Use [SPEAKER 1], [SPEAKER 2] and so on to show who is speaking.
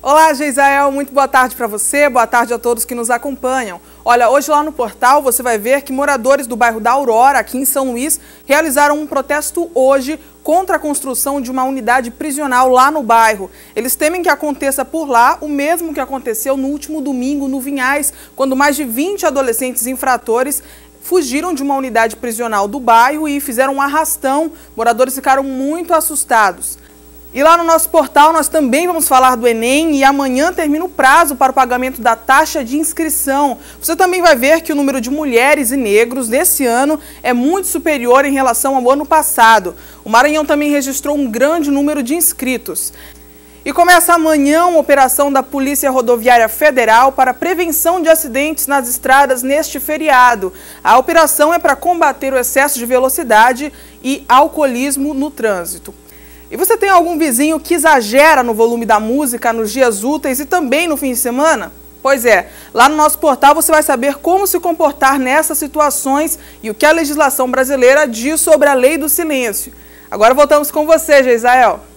[SPEAKER 1] Olá, Geisael, muito boa tarde para você, boa tarde a todos que nos acompanham. Olha, hoje lá no portal você vai ver que moradores do bairro da Aurora, aqui em São Luís, realizaram um protesto hoje contra a construção de uma unidade prisional lá no bairro. Eles temem que aconteça por lá o mesmo que aconteceu no último domingo no Vinhais, quando mais de 20 adolescentes infratores fugiram de uma unidade prisional do bairro e fizeram um arrastão. Moradores ficaram muito assustados. E lá no nosso portal nós também vamos falar do Enem e amanhã termina o prazo para o pagamento da taxa de inscrição. Você também vai ver que o número de mulheres e negros desse ano é muito superior em relação ao ano passado. O Maranhão também registrou um grande número de inscritos. E começa amanhã uma operação da Polícia Rodoviária Federal para prevenção de acidentes nas estradas neste feriado. A operação é para combater o excesso de velocidade e alcoolismo no trânsito. E você tem algum vizinho que exagera no volume da música nos dias úteis e também no fim de semana? Pois é, lá no nosso portal você vai saber como se comportar nessas situações e o que a legislação brasileira diz sobre a lei do silêncio. Agora voltamos com você, Geisael.